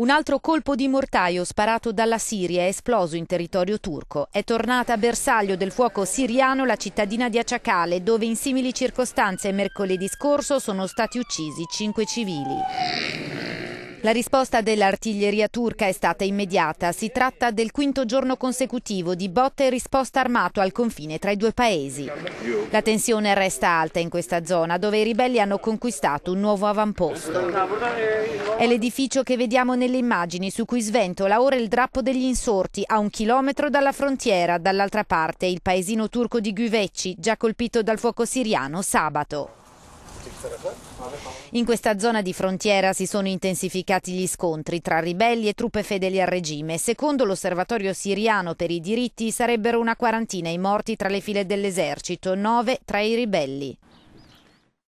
Un altro colpo di mortaio sparato dalla Siria è esploso in territorio turco. È tornata a bersaglio del fuoco siriano la cittadina di Acciacale, dove in simili circostanze mercoledì scorso sono stati uccisi cinque civili. La risposta dell'artiglieria turca è stata immediata. Si tratta del quinto giorno consecutivo di botte e risposta armato al confine tra i due paesi. La tensione resta alta in questa zona dove i ribelli hanno conquistato un nuovo avamposto. È l'edificio che vediamo nelle immagini su cui sventola ora il drappo degli insorti a un chilometro dalla frontiera, dall'altra parte il paesino turco di Güvecci, già colpito dal fuoco siriano sabato. In questa zona di frontiera si sono intensificati gli scontri tra ribelli e truppe fedeli al regime. Secondo l'osservatorio siriano per i diritti sarebbero una quarantina i morti tra le file dell'esercito, nove tra i ribelli.